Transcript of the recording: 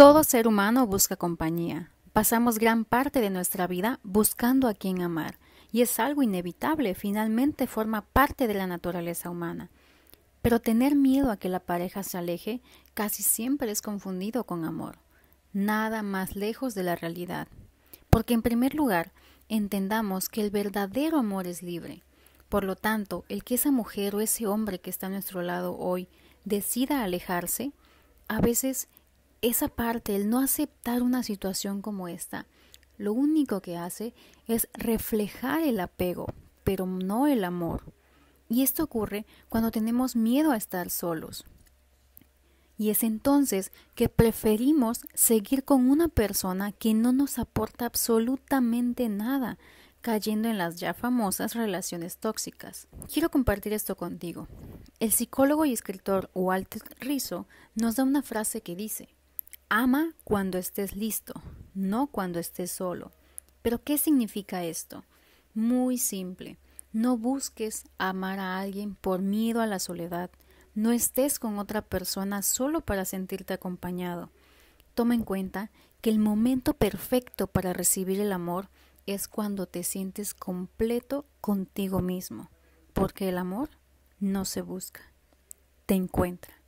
Todo ser humano busca compañía. Pasamos gran parte de nuestra vida buscando a quien amar, y es algo inevitable, finalmente forma parte de la naturaleza humana. Pero tener miedo a que la pareja se aleje casi siempre es confundido con amor, nada más lejos de la realidad. Porque en primer lugar, entendamos que el verdadero amor es libre. Por lo tanto, el que esa mujer o ese hombre que está a nuestro lado hoy decida alejarse, a veces esa parte, el no aceptar una situación como esta, lo único que hace es reflejar el apego, pero no el amor. Y esto ocurre cuando tenemos miedo a estar solos. Y es entonces que preferimos seguir con una persona que no nos aporta absolutamente nada, cayendo en las ya famosas relaciones tóxicas. Quiero compartir esto contigo. El psicólogo y escritor Walter Rizzo nos da una frase que dice, Ama cuando estés listo, no cuando estés solo. Pero ¿qué significa esto? Muy simple. No busques amar a alguien por miedo a la soledad. No estés con otra persona solo para sentirte acompañado. Toma en cuenta que el momento perfecto para recibir el amor es cuando te sientes completo contigo mismo, porque el amor no se busca, te encuentra.